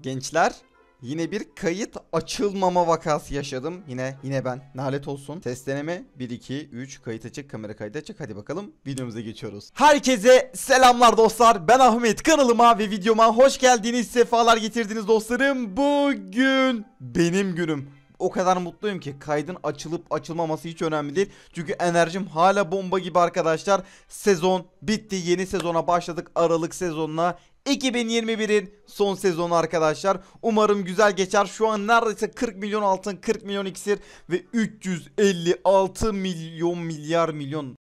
Gençler yine bir kayıt açılmama vakası yaşadım. Yine yine ben. Nalet olsun. Ses deneme 1 2 3 kayıt açık, kamera kaydı açık. Hadi bakalım videomuza geçiyoruz. Herkese selamlar dostlar. Ben Ahmet. Kanalıma ve videoma hoş geldiniz. Sefalar getirdiniz dostlarım. Bugün benim günüm o kadar mutluyum ki kaydın açılıp açılmaması hiç önemli değil. Çünkü enerjim hala bomba gibi arkadaşlar. Sezon bitti. Yeni sezona başladık. Aralık sezonuna 2021'in son sezonu arkadaşlar. Umarım güzel geçer. Şu an neredeyse 40 milyon altın, 40 milyon iksir ve 356 milyon milyar milyon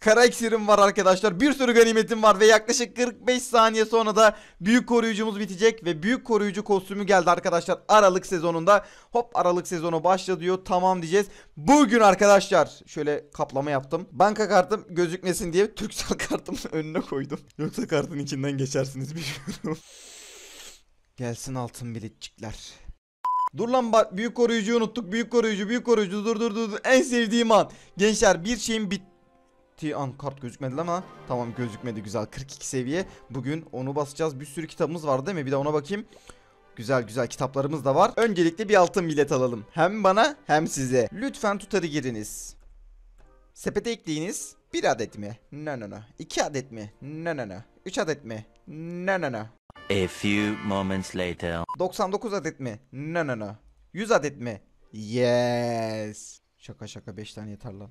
Kara iksirim var arkadaşlar. Bir sürü ganimetim var ve yaklaşık 45 saniye sonra da büyük koruyucumuz bitecek ve büyük koruyucu kostümü geldi arkadaşlar. Aralık sezonunda hop Aralık sezonu başladı diyor. Tamam diyeceğiz. Bugün arkadaşlar şöyle kaplama yaptım. Banka kartım gözükmesin diye Türksel kartımın önüne koydum. Yoksa kartın içinden geçersiniz Biliyorum. Gelsin altın biletçikler. Dur lan büyük koruyucuyu unuttuk. Büyük koruyucu, büyük koruyucu. Dur dur dur. En sevdiğim an. Gençler bir şeyin bitti an kart gözükmedi ama tamam gözükmedi güzel 42 seviye bugün onu basacağız bir sürü kitabımız var değil mi bir de ona bakayım Güzel güzel kitaplarımız da var. Öncelikle bir altın bilet alalım. Hem bana hem size. Lütfen tutarı giriniz. Sepete ekleyiniz. Bir adet mi? No no no. İki adet mi? No no no. Üç adet mi? No no no. A few moments later. 99 adet mi? No no no. 100 adet mi? Yes. Şaka şaka 5 tane yeter lan.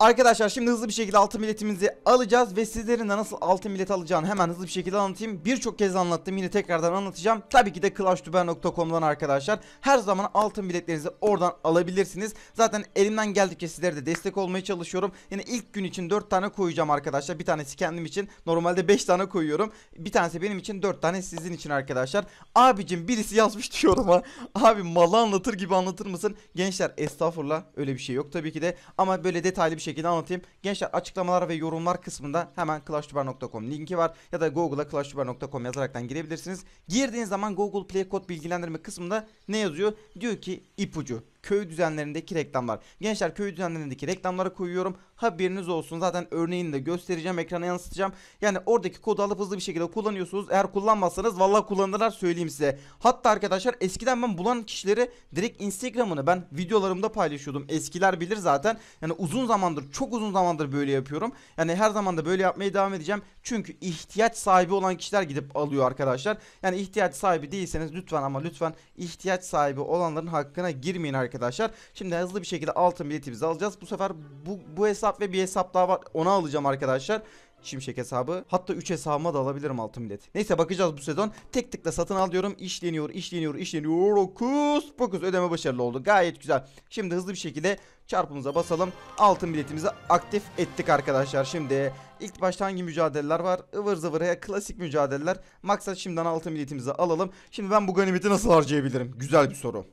Arkadaşlar şimdi hızlı bir şekilde altın biletimizi alacağız ve sizlerin de nasıl altın bilet alacağını hemen hızlı bir şekilde anlatayım. Birçok kez anlattım yine tekrardan anlatacağım. Tabii ki de clashtuber.com'dan arkadaşlar her zaman altın biletlerinizi oradan alabilirsiniz. Zaten elimden geldikçe sizlere de destek olmaya çalışıyorum. Yine ilk gün için 4 tane koyacağım arkadaşlar. Bir tanesi kendim için normalde 5 tane koyuyorum. Bir tanesi benim için 4 tane sizin için arkadaşlar. Abicim birisi yazmış diyorum ha. Abi malı anlatır gibi anlatır mısın? Gençler estağfurullah öyle bir şey yok tabii ki de ama böyle detaylı bir şekilde şekilde anlatayım. Gençler açıklamalar ve yorumlar kısmında hemen clashdubar.com linki var ya da Google'a clashdubar.com yazaraktan girebilirsiniz. Girdiğiniz zaman Google Play kod bilgilendirme kısmında ne yazıyor? Diyor ki ipucu köy düzenlerindeki reklamlar. Gençler köy düzenlerindeki reklamlara koyuyorum. Haberiniz olsun. Zaten örneğini de göstereceğim. Ekrana yansıtacağım. Yani oradaki kodu alıp hızlı bir şekilde kullanıyorsunuz. Eğer kullanmazsanız vallahi kullanırlar söyleyeyim size. Hatta arkadaşlar eskiden ben bulan kişileri direkt Instagram'ını ben videolarımda paylaşıyordum. Eskiler bilir zaten. Yani uzun zamandır çok uzun zamandır böyle yapıyorum. Yani her zaman da böyle yapmaya devam edeceğim. Çünkü ihtiyaç sahibi olan kişiler gidip alıyor arkadaşlar. Yani ihtiyaç sahibi değilseniz lütfen ama lütfen ihtiyaç sahibi olanların hakkına girmeyin arkadaşlar arkadaşlar. Şimdi hızlı bir şekilde altın biletimizi alacağız. Bu sefer bu, bu hesap ve bir hesap daha var. Onu alacağım arkadaşlar. Şimşek hesabı. Hatta 3 hesabıma da alabilirim altın bilet. Neyse bakacağız bu sezon. Tek tıkla satın al diyorum. İşleniyor, işleniyor, işleniyor. Okus pokus ödeme başarılı oldu. Gayet güzel. Şimdi hızlı bir şekilde çarpımıza basalım. Altın biletimizi aktif ettik arkadaşlar. Şimdi ilk başta hangi mücadeleler var? Ivır zıvıraya klasik mücadeleler. Maksat şimdiden altın biletimizi alalım. Şimdi ben bu ganimeti nasıl harcayabilirim? Güzel bir soru.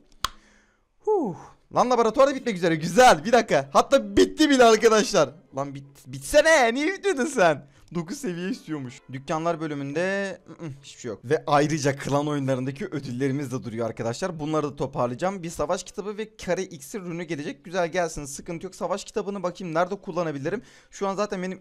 Huh. Lan da bitmek üzere. Güzel. Bir dakika. Hatta bitti bile arkadaşlar. Lan bit, bitsene. Niye bitmedin sen? 9 seviye istiyormuş. Dükkanlar bölümünde hiçbir şey yok. Ve ayrıca klan oyunlarındaki ödüllerimiz de duruyor arkadaşlar. Bunları da toparlayacağım. Bir savaş kitabı ve kare iksir ürünü gelecek. Güzel gelsin sıkıntı yok. Savaş kitabını bakayım nerede kullanabilirim. Şu an zaten benim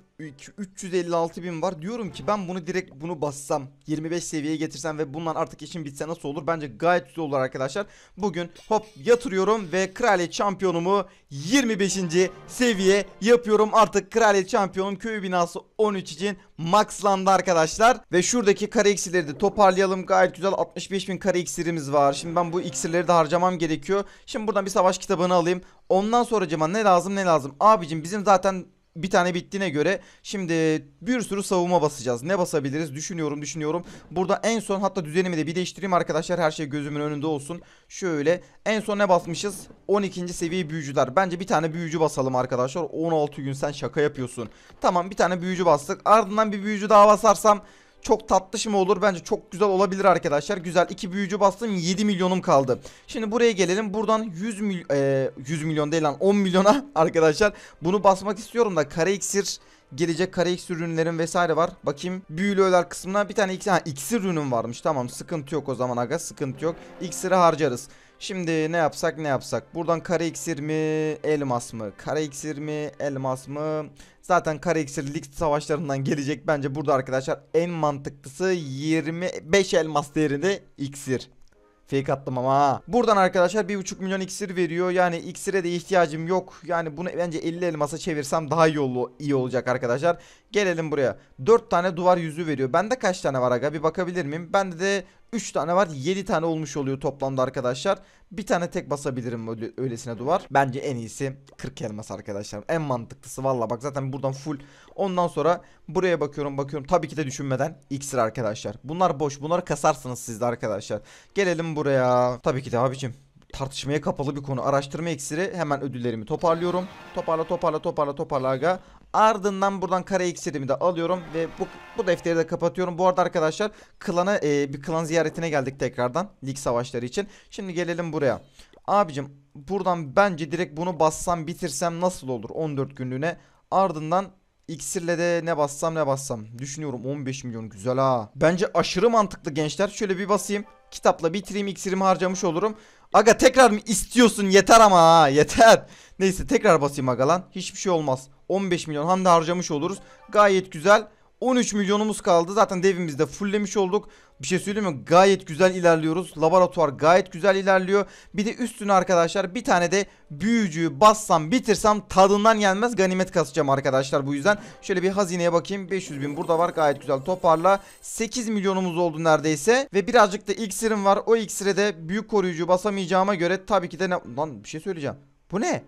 356 bin var. Diyorum ki ben bunu direkt bunu bassam 25 seviyeye getirsem ve bundan artık işim bitse nasıl olur? Bence gayet güzel olur arkadaşlar. Bugün hop yatırıyorum ve kraliyet şampiyonumu 25. seviye yapıyorum. Artık kraliyet şampiyonum köyü binası 13 için maxlandı arkadaşlar. Ve şuradaki kare iksirleri de toparlayalım. Gayet güzel 65 bin kare iksirimiz var. Şimdi ben bu iksirleri de harcamam gerekiyor. Şimdi buradan bir savaş kitabını alayım. Ondan sonra cama ne lazım ne lazım. Abicim bizim zaten bir tane bittiğine göre şimdi bir sürü savunma basacağız. Ne basabiliriz? Düşünüyorum düşünüyorum. Burada en son hatta düzenimi de bir değiştireyim arkadaşlar. Her şey gözümün önünde olsun. Şöyle en son ne basmışız? 12. seviye büyücüler. Bence bir tane büyücü basalım arkadaşlar. 16 gün sen şaka yapıyorsun. Tamam bir tane büyücü bastık. Ardından bir büyücü daha basarsam çok tatlış mı olur? Bence çok güzel olabilir arkadaşlar. Güzel. 2 büyücü bastım. 7 milyonum kaldı. Şimdi buraya gelelim. Buradan 100 mil e, 100 milyon değil lan 10 milyona arkadaşlar. Bunu basmak istiyorum da kare iksir gelecek kare iksir ürünlerim vesaire var. Bakayım büyülü öler kısmına bir tane iksir, ha, iksir ürünüm varmış. Tamam sıkıntı yok o zaman aga sıkıntı yok. İksiri harcarız. Şimdi ne yapsak ne yapsak. Buradan kare iksir mi elmas mı? Kare iksir mi elmas mı? Zaten kare iksir lig savaşlarından gelecek. Bence burada arkadaşlar en mantıklısı 25 elmas değerinde iksir. Fake attım ama ha. Buradan arkadaşlar 1.5 milyon iksir veriyor. Yani iksire de ihtiyacım yok. Yani bunu bence 50 elmasa çevirsem daha yolu iyi olacak arkadaşlar. Gelelim buraya. 4 tane duvar yüzü veriyor. Bende kaç tane var aga bir bakabilir miyim? Bende de 3 tane var 7 tane olmuş oluyor toplamda arkadaşlar. Bir tane tek basabilirim öylesine duvar. Bence en iyisi 40 elmas arkadaşlar. En mantıklısı valla bak zaten buradan full. Ondan sonra buraya bakıyorum bakıyorum. Tabii ki de düşünmeden iksir arkadaşlar. Bunlar boş. Bunları kasarsınız siz de arkadaşlar. Gelelim buraya. Tabii ki de abicim tartışmaya kapalı bir konu. Araştırma eksiri hemen ödüllerimi toparlıyorum. Toparla toparla toparla toparla aga. Ardından buradan kare iksirimi de alıyorum ve bu, bu defteri de kapatıyorum. Bu arada arkadaşlar klana e, bir klan ziyaretine geldik tekrardan lig savaşları için. Şimdi gelelim buraya. Abicim buradan bence direkt bunu bassam bitirsem nasıl olur 14 günlüğüne. Ardından İksirle de ne bassam ne bassam. Düşünüyorum 15 milyon güzel ha. Bence aşırı mantıklı gençler. Şöyle bir basayım. Kitapla bitireyim iksirimi harcamış olurum. Aga tekrar mı istiyorsun yeter ama ha yeter. Neyse tekrar basayım aga lan. Hiçbir şey olmaz. 15 milyon hem harcamış oluruz. Gayet güzel. 13 milyonumuz kaldı. Zaten devimizde fulllemiş olduk. Bir şey söyleyeyim mi? Gayet güzel ilerliyoruz. Laboratuvar gayet güzel ilerliyor. Bir de üstüne arkadaşlar bir tane de büyücüyü bassam bitirsem tadından gelmez ganimet kasacağım arkadaşlar. Bu yüzden şöyle bir hazineye bakayım. 500 bin burada var gayet güzel toparla. 8 milyonumuz oldu neredeyse. Ve birazcık da iksirim var. O iksire de büyük koruyucu basamayacağıma göre tabii ki de... Ne... Lan bir şey söyleyeceğim. Bu ne?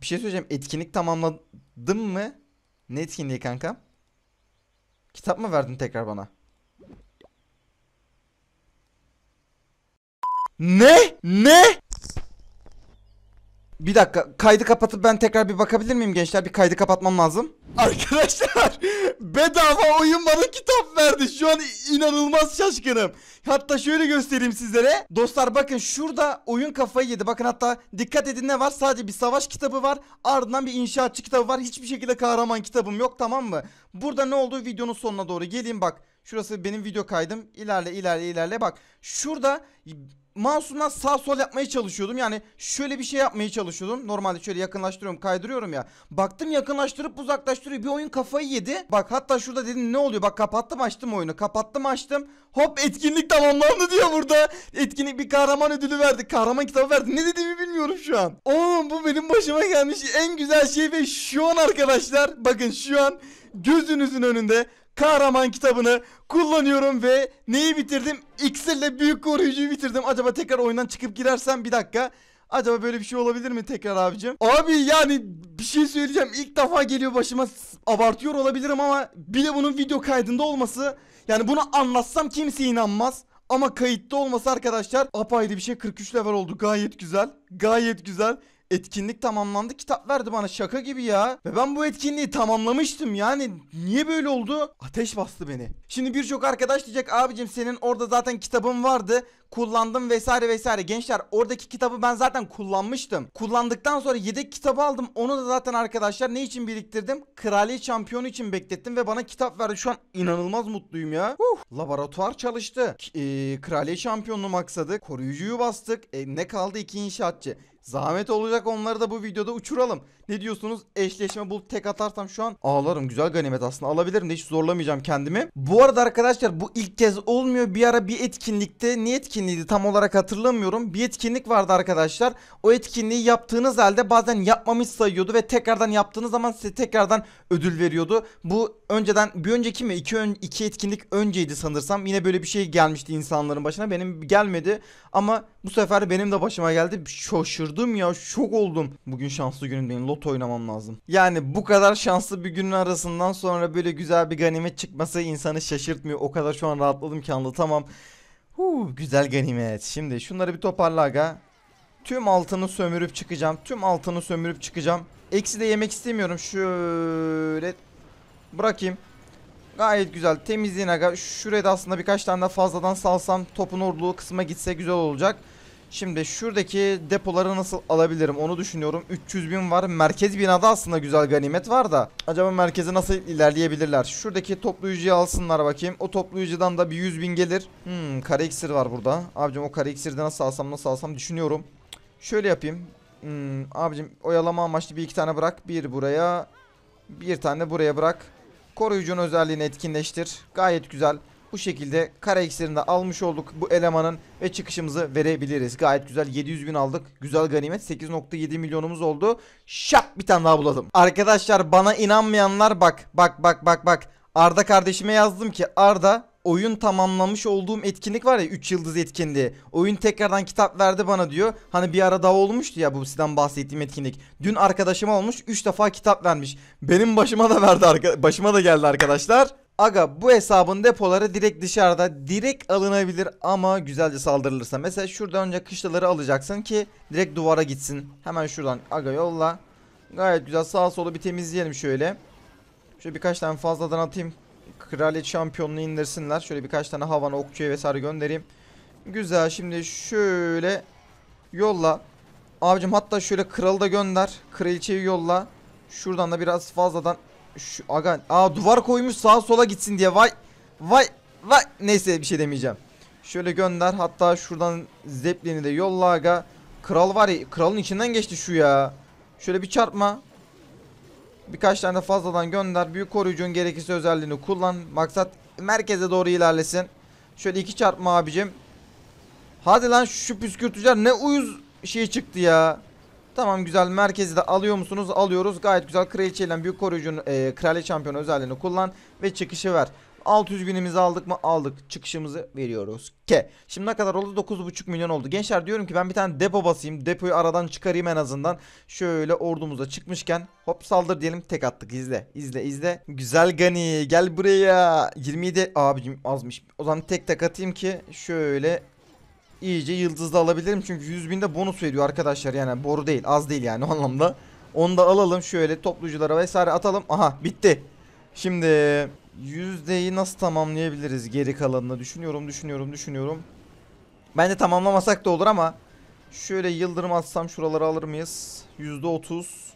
Bir şey söyleyeceğim. Etkinlik tamamladım mı? Ne etkinliği kanka? Kitap mı verdin tekrar bana? Ne? Ne? Bir dakika kaydı kapatıp ben tekrar bir bakabilir miyim gençler? Bir kaydı kapatmam lazım. Arkadaşlar bedava oyun bana kitap verdi. Şu an inanılmaz şaşkınım. Hatta şöyle göstereyim sizlere. Dostlar bakın şurada oyun kafayı yedi. Bakın hatta dikkat edin ne var? Sadece bir savaş kitabı var. Ardından bir inşaatçı kitabı var. Hiçbir şekilde kahraman kitabım yok tamam mı? Burada ne olduğu videonun sonuna doğru geleyim bak. Şurası benim video kaydım. İlerle ilerle ilerle bak. Şurada mouse'umdan sağ sol yapmaya çalışıyordum. Yani şöyle bir şey yapmaya çalışıyordum. Normalde şöyle yakınlaştırıyorum kaydırıyorum ya. Baktım yakınlaştırıp uzaklaştırıyor. Bir oyun kafayı yedi. Bak hatta şurada dedim ne oluyor? Bak kapattım açtım oyunu. Kapattım açtım. Hop etkinlik tamamlandı diyor burada. Etkinlik bir kahraman ödülü verdi. Kahraman kitabı verdi. Ne dediğimi bilmiyorum şu an. Oğlum bu benim başıma gelmiş en güzel şey ve şu an arkadaşlar. Bakın şu an gözünüzün önünde kahraman kitabını kullanıyorum ve neyi bitirdim? ile büyük koruyucuyu bitirdim. Acaba tekrar oyundan çıkıp girersem bir dakika. Acaba böyle bir şey olabilir mi tekrar abicim? Abi yani bir şey söyleyeceğim. İlk defa geliyor başıma. Abartıyor olabilirim ama bir de bunun video kaydında olması. Yani bunu anlatsam kimse inanmaz. Ama kayıtta olması arkadaşlar apayrı bir şey. 43 level oldu. Gayet güzel. Gayet güzel etkinlik tamamlandı kitap verdi bana şaka gibi ya. Ve ben bu etkinliği tamamlamıştım yani niye böyle oldu? Ateş bastı beni. Şimdi birçok arkadaş diyecek abicim senin orada zaten kitabın vardı kullandım vesaire vesaire. Gençler oradaki kitabı ben zaten kullanmıştım. Kullandıktan sonra yedek kitabı aldım. Onu da zaten arkadaşlar ne için biriktirdim? Kraliyet şampiyonu için beklettim ve bana kitap verdi. Şu an inanılmaz mutluyum ya. Uh, laboratuvar çalıştı. K- e, kraliyet şampiyonunu maksadı. Koruyucuyu bastık. E, ne kaldı? iki inşaatçı. Zahmet olacak onları da bu videoda uçuralım. Ne diyorsunuz? Eşleşme bul tek atarsam şu an ağlarım. Güzel ganimet aslında alabilirim de hiç zorlamayacağım kendimi. Bu arada arkadaşlar bu ilk kez olmuyor. Bir ara bir etkinlikte ne etkinliğiydi tam olarak hatırlamıyorum. Bir etkinlik vardı arkadaşlar. O etkinliği yaptığınız halde bazen yapmamış sayıyordu ve tekrardan yaptığınız zaman size tekrardan ödül veriyordu. Bu önceden bir önceki mi? iki, ön, iki etkinlik önceydi sanırsam. Yine böyle bir şey gelmişti insanların başına. Benim gelmedi ama bu sefer benim de başıma geldi. Şaşırdım ya şok oldum. Bugün şanslı günüm benim loto oynamam lazım. Yani bu kadar şanslı bir günün arasından sonra böyle güzel bir ganimet çıkması insanı şaşırtmıyor. O kadar şu an rahatladım ki anlatamam. Huu, güzel ganimet. Şimdi şunları bir toparla aga. Tüm altını sömürüp çıkacağım. Tüm altını sömürüp çıkacağım. Eksi de yemek istemiyorum. Şöyle bırakayım. Gayet güzel. Temizliğin aga. Şuraya da aslında birkaç tane daha fazladan salsam topun olduğu kısma gitse güzel olacak. Şimdi şuradaki depoları nasıl alabilirim onu düşünüyorum. 300 bin var. Merkez binada aslında güzel ganimet var da. Acaba merkeze nasıl ilerleyebilirler? Şuradaki toplayıcıyı alsınlar bakayım. O toplayıcıdan da bir 100 bin gelir. Hmm kare iksir var burada. Abicim o kare iksirde nasıl alsam nasıl alsam düşünüyorum. Şöyle yapayım. Hmm, abicim oyalama amaçlı bir iki tane bırak. Bir buraya. Bir tane buraya bırak. Koruyucunun özelliğini etkinleştir. Gayet güzel bu şekilde kara iksirini almış olduk bu elemanın ve çıkışımızı verebiliriz. Gayet güzel 700 bin aldık. Güzel ganimet 8.7 milyonumuz oldu. Şap bir tane daha buladım. Arkadaşlar bana inanmayanlar bak bak bak bak bak. Arda kardeşime yazdım ki Arda oyun tamamlamış olduğum etkinlik var ya 3 yıldız etkinliği. Oyun tekrardan kitap verdi bana diyor. Hani bir ara daha olmuştu ya bu sizden bahsettiğim etkinlik. Dün arkadaşım olmuş 3 defa kitap vermiş. Benim başıma da verdi başıma da geldi arkadaşlar. Aga bu hesabın depoları direkt dışarıda direkt alınabilir ama güzelce saldırılırsa. Mesela şuradan önce kışlaları alacaksın ki direkt duvara gitsin. Hemen şuradan aga yolla. Gayet güzel sağa sola bir temizleyelim şöyle. Şöyle birkaç tane fazladan atayım. Kraliyet şampiyonunu indirsinler. Şöyle birkaç tane havan okçuya vesaire göndereyim. Güzel şimdi şöyle yolla. Abicim hatta şöyle kralı da gönder. Kraliçeyi yolla. Şuradan da biraz fazladan şu aga. Aa duvar koymuş sağa sola gitsin diye. Vay. Vay. Vay. Neyse bir şey demeyeceğim. Şöyle gönder. Hatta şuradan zeplini de yolla aga. Kral var ya. Kralın içinden geçti şu ya. Şöyle bir çarpma. Birkaç tane fazladan gönder. Büyük koruyucunun gerekirse özelliğini kullan. Maksat merkeze doğru ilerlesin. Şöyle iki çarpma abicim. Hadi lan şu püskürtücüler ne uyuz şey çıktı ya. Tamam güzel merkezi de alıyor musunuz? Alıyoruz. Gayet güzel kraliçeyle büyük koruyucunun e, kraliçe şampiyonu özelliğini kullan ve çıkışı ver. 600 günümüzü aldık mı? Aldık. Çıkışımızı veriyoruz. K. Şimdi ne kadar oldu? 9,5 milyon oldu. Gençler diyorum ki ben bir tane depo basayım. Depoyu aradan çıkarayım en azından. Şöyle ordumuza çıkmışken hop saldır diyelim. Tek attık. İzle. İzle izle. Güzel Gani gel buraya. 27 abicim azmış. O zaman tek tek atayım ki şöyle iyice yıldızlı alabilirim. Çünkü 100 binde bonus veriyor arkadaşlar. Yani boru değil az değil yani o anlamda. Onu da alalım şöyle topluculara vesaire atalım. Aha bitti. Şimdi yüzdeyi nasıl tamamlayabiliriz geri kalanını düşünüyorum düşünüyorum düşünüyorum. ben de tamamlamasak da olur ama şöyle yıldırım atsam şuraları alır mıyız? Yüzde otuz.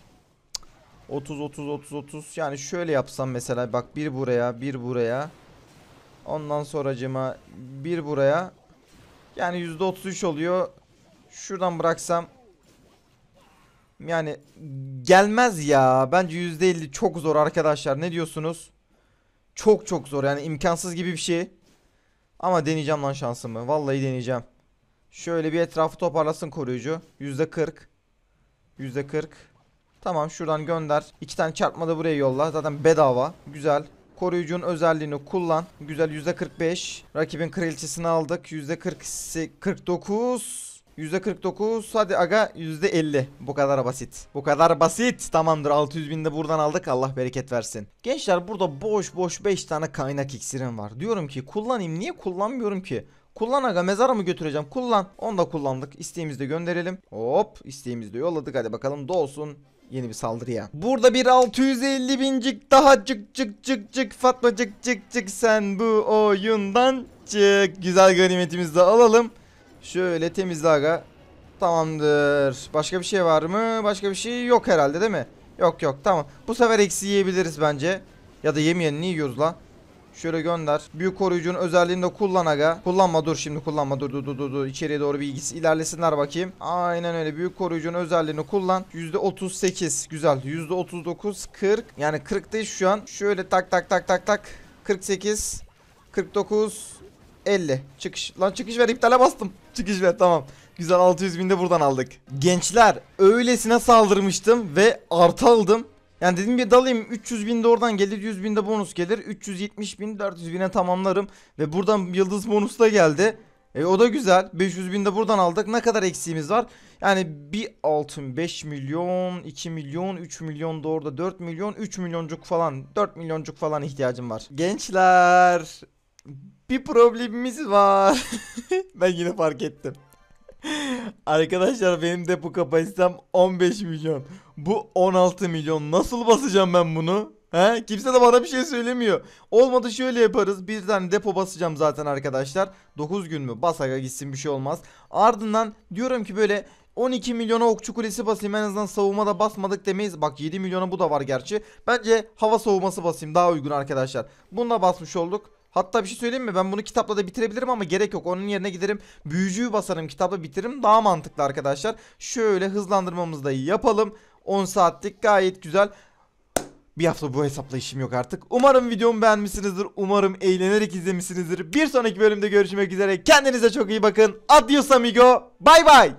otuz otuz otuz 30 yani şöyle yapsam mesela bak bir buraya bir buraya ondan sonracıma bir buraya yani %33 oluyor. Şuradan bıraksam. Yani gelmez ya. Bence %50 çok zor arkadaşlar. Ne diyorsunuz? Çok çok zor yani imkansız gibi bir şey. Ama deneyeceğim lan şansımı. Vallahi deneyeceğim. Şöyle bir etrafı toparlasın koruyucu. %40. %40. Tamam şuradan gönder. İki tane çarpma da buraya yolla. Zaten bedava. Güzel. Koruyucunun özelliğini kullan. Güzel %45. Rakibin kraliçesini aldık. %49. %49 hadi aga %50 bu kadar basit bu kadar basit tamamdır 600 bin de buradan aldık Allah bereket versin Gençler burada boş boş 5 tane kaynak iksirim var diyorum ki kullanayım niye kullanmıyorum ki Kullan aga mezara mı götüreceğim kullan onu da kullandık isteğimizi de gönderelim hop isteğimizi de yolladık hadi bakalım dolsun yeni bir saldırıya. Burada bir 650 bincik daha cık cık cık cık Fatma cık cık cık sen bu oyundan çık. Güzel ganimetimizi de alalım. Şöyle temizle aga. Tamamdır. Başka bir şey var mı? Başka bir şey yok herhalde değil mi? Yok yok tamam. Bu sefer eksi yiyebiliriz bence. Ya da yemeyen niye yiyoruz la? Şöyle gönder. Büyük koruyucunun özelliğini de kullan aga. Kullanma dur şimdi kullanma dur dur dur dur. dur. İçeriye doğru bir ilerlesinler bakayım. Aynen öyle. Büyük koruyucunun özelliğini kullan. %38 güzel. %39 40. Yani 40'tayız şu an. Şöyle tak tak tak tak tak. 48 49 50 çıkış. Lan çıkış ver iptale bastım. Çıkış ver tamam. Güzel 600 binde buradan aldık. Gençler öylesine saldırmıştım ve artı aldım. Yani dedim bir dalayım 300 bin de oradan gelir 100 bin de bonus gelir. 370 bin 400 bine tamamlarım. Ve buradan yıldız bonus da geldi. E, o da güzel. 500 bin de buradan aldık. Ne kadar eksiğimiz var? Yani bir altın 5 milyon, 2 milyon, 3 milyon da orada 4 milyon, 3 milyoncuk falan, 4 milyoncuk falan ihtiyacım var. Gençler bir problemimiz var. ben yine fark ettim. Arkadaşlar benim depo kapasitem 15 milyon. Bu 16 milyon. Nasıl basacağım ben bunu? He? Kimse de bana bir şey söylemiyor. Olmadı şöyle yaparız. Bir tane depo basacağım zaten arkadaşlar. 9 gün mü? Basaka gitsin bir şey olmaz. Ardından diyorum ki böyle 12 milyona okçu kulesi basayım en azından savunmada basmadık demeyiz. Bak 7 milyona bu da var gerçi. Bence hava savunması basayım daha uygun arkadaşlar. Bunu da basmış olduk. Hatta bir şey söyleyeyim mi? Ben bunu kitapla da bitirebilirim ama gerek yok. Onun yerine giderim büyücüyü basarım kitapla bitiririm. Daha mantıklı arkadaşlar. Şöyle hızlandırmamızı da yapalım. 10 saatlik gayet güzel. Bir hafta bu hesapla işim yok artık. Umarım videomu beğenmişsinizdir. Umarım eğlenerek izlemişsinizdir. Bir sonraki bölümde görüşmek üzere. Kendinize çok iyi bakın. Adios amigo. Bay bay.